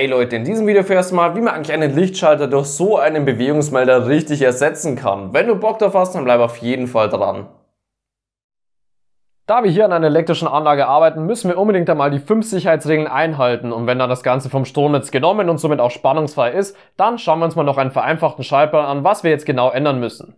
Hey Leute, in diesem Video erfährst du mal, wie man eigentlich einen Lichtschalter durch so einen Bewegungsmelder richtig ersetzen kann. Wenn du Bock drauf hast, dann bleib auf jeden Fall dran. Da wir hier an einer elektrischen Anlage arbeiten, müssen wir unbedingt einmal die 5 Sicherheitsregeln einhalten und wenn dann das Ganze vom Stromnetz genommen und somit auch spannungsfrei ist, dann schauen wir uns mal noch einen vereinfachten Schaltplan an, was wir jetzt genau ändern müssen.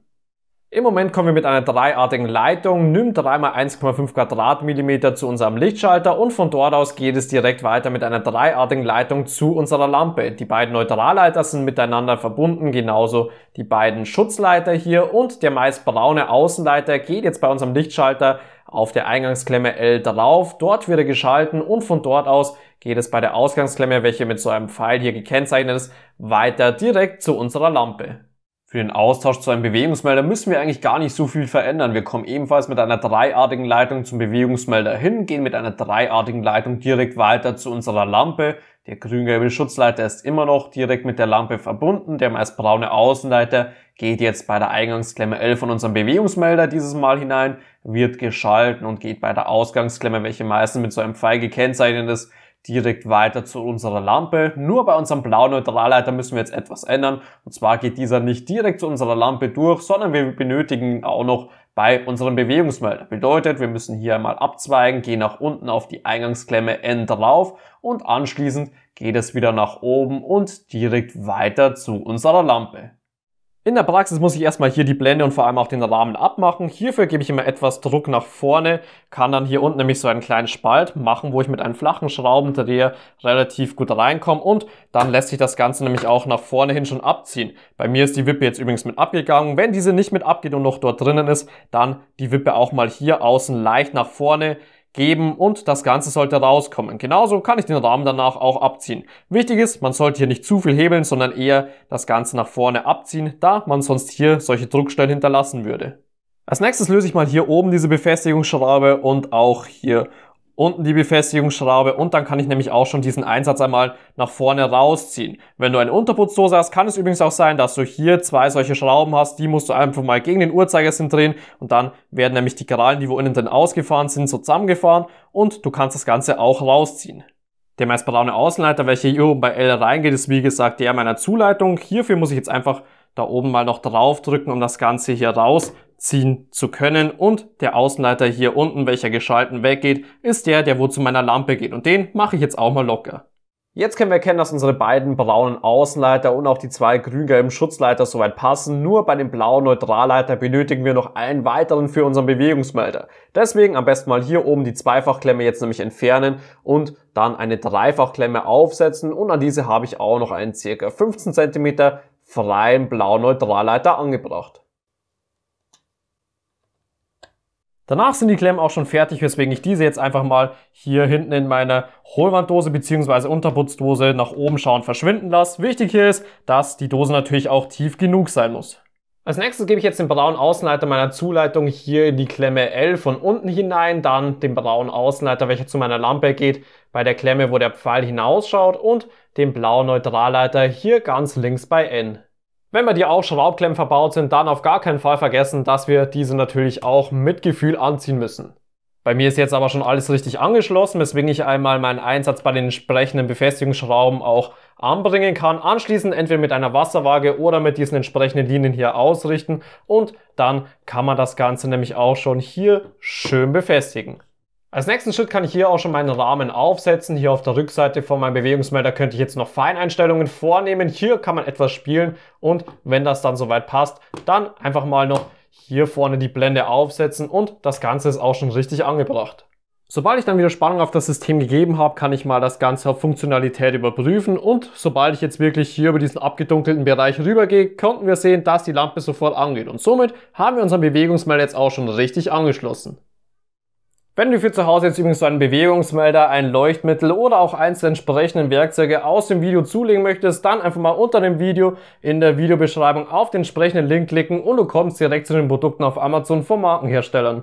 Im Moment kommen wir mit einer dreiartigen Leitung nimm 3x1,5 Quadratmillimeter zu unserem Lichtschalter und von dort aus geht es direkt weiter mit einer dreiartigen Leitung zu unserer Lampe. Die beiden Neutralleiter sind miteinander verbunden, genauso die beiden Schutzleiter hier und der meist braune Außenleiter geht jetzt bei unserem Lichtschalter auf der Eingangsklemme L drauf. Dort wird er geschalten und von dort aus geht es bei der Ausgangsklemme, welche mit so einem Pfeil hier gekennzeichnet ist, weiter direkt zu unserer Lampe. Für den Austausch zu einem Bewegungsmelder müssen wir eigentlich gar nicht so viel verändern. Wir kommen ebenfalls mit einer dreiartigen Leitung zum Bewegungsmelder hin, gehen mit einer dreiartigen Leitung direkt weiter zu unserer Lampe. Der grün-gelbe Schutzleiter ist immer noch direkt mit der Lampe verbunden. Der meist braune Außenleiter geht jetzt bei der Eingangsklemme L von unserem Bewegungsmelder dieses Mal hinein, wird geschalten und geht bei der Ausgangsklemme, welche meistens mit so einem Pfeil gekennzeichnet ist, direkt weiter zu unserer Lampe. Nur bei unserem blauen Neutralleiter müssen wir jetzt etwas ändern. Und zwar geht dieser nicht direkt zu unserer Lampe durch, sondern wir benötigen ihn auch noch bei unserem Bewegungsmelder. Bedeutet, wir müssen hier einmal abzweigen, gehen nach unten auf die Eingangsklemme N drauf und anschließend geht es wieder nach oben und direkt weiter zu unserer Lampe. In der Praxis muss ich erstmal hier die Blende und vor allem auch den Rahmen abmachen. Hierfür gebe ich immer etwas Druck nach vorne, kann dann hier unten nämlich so einen kleinen Spalt machen, wo ich mit einem flachen Schraubendreher relativ gut reinkomme und dann lässt sich das Ganze nämlich auch nach vorne hin schon abziehen. Bei mir ist die Wippe jetzt übrigens mit abgegangen. Wenn diese nicht mit abgeht und noch dort drinnen ist, dann die Wippe auch mal hier außen leicht nach vorne geben und das Ganze sollte rauskommen. Genauso kann ich den Rahmen danach auch abziehen. Wichtig ist, man sollte hier nicht zu viel hebeln, sondern eher das Ganze nach vorne abziehen, da man sonst hier solche Druckstellen hinterlassen würde. Als nächstes löse ich mal hier oben diese Befestigungsschraube und auch hier unten die Befestigungsschraube und dann kann ich nämlich auch schon diesen Einsatz einmal nach vorne rausziehen. Wenn du eine Unterputzdose hast, kann es übrigens auch sein, dass du hier zwei solche Schrauben hast, die musst du einfach mal gegen den Uhrzeigersinn drehen und dann werden nämlich die Krallen, die wo innen drin ausgefahren sind, so zusammengefahren und du kannst das Ganze auch rausziehen. Der meist braune Außenleiter, welcher hier oben bei L reingeht, ist wie gesagt der meiner Zuleitung. Hierfür muss ich jetzt einfach da oben mal noch draufdrücken, um das Ganze hier rausziehen zu können. Und der Außenleiter hier unten, welcher geschalten weggeht, ist der, der wo zu meiner Lampe geht. Und den mache ich jetzt auch mal locker. Jetzt können wir erkennen, dass unsere beiden braunen Außenleiter und auch die zwei grün-gelben Schutzleiter soweit passen. Nur bei dem blauen Neutralleiter benötigen wir noch einen weiteren für unseren Bewegungsmelder. Deswegen am besten mal hier oben die Zweifachklemme jetzt nämlich entfernen und dann eine Dreifachklemme aufsetzen und an diese habe ich auch noch einen circa 15 cm freien blauen Neutralleiter angebracht. Danach sind die Klemmen auch schon fertig, weswegen ich diese jetzt einfach mal hier hinten in meiner Hohlwanddose bzw. Unterputzdose nach oben schauen verschwinden lasse. Wichtig hier ist, dass die Dose natürlich auch tief genug sein muss. Als nächstes gebe ich jetzt den braunen Außenleiter meiner Zuleitung hier in die Klemme L von unten hinein, dann den braunen Außenleiter, welcher zu meiner Lampe geht, bei der Klemme, wo der Pfeil hinausschaut und den blauen Neutralleiter hier ganz links bei N. Wenn bei dir auch Schraubklemmen verbaut sind, dann auf gar keinen Fall vergessen, dass wir diese natürlich auch mit Gefühl anziehen müssen. Bei mir ist jetzt aber schon alles richtig angeschlossen, weswegen ich einmal meinen Einsatz bei den entsprechenden Befestigungsschrauben auch anbringen kann. Anschließend entweder mit einer Wasserwaage oder mit diesen entsprechenden Linien hier ausrichten und dann kann man das Ganze nämlich auch schon hier schön befestigen. Als nächsten Schritt kann ich hier auch schon meinen Rahmen aufsetzen. Hier auf der Rückseite von meinem Bewegungsmelder könnte ich jetzt noch Feineinstellungen vornehmen. Hier kann man etwas spielen und wenn das dann soweit passt, dann einfach mal noch hier vorne die Blende aufsetzen und das Ganze ist auch schon richtig angebracht. Sobald ich dann wieder Spannung auf das System gegeben habe, kann ich mal das Ganze auf Funktionalität überprüfen und sobald ich jetzt wirklich hier über diesen abgedunkelten Bereich rübergehe, konnten wir sehen, dass die Lampe sofort angeht und somit haben wir unseren Bewegungsmelder jetzt auch schon richtig angeschlossen. Wenn du für zu Hause jetzt übrigens so einen Bewegungsmelder, ein Leuchtmittel oder auch eins der entsprechenden Werkzeuge aus dem Video zulegen möchtest, dann einfach mal unter dem Video in der Videobeschreibung auf den entsprechenden Link klicken und du kommst direkt zu den Produkten auf Amazon von Markenherstellern.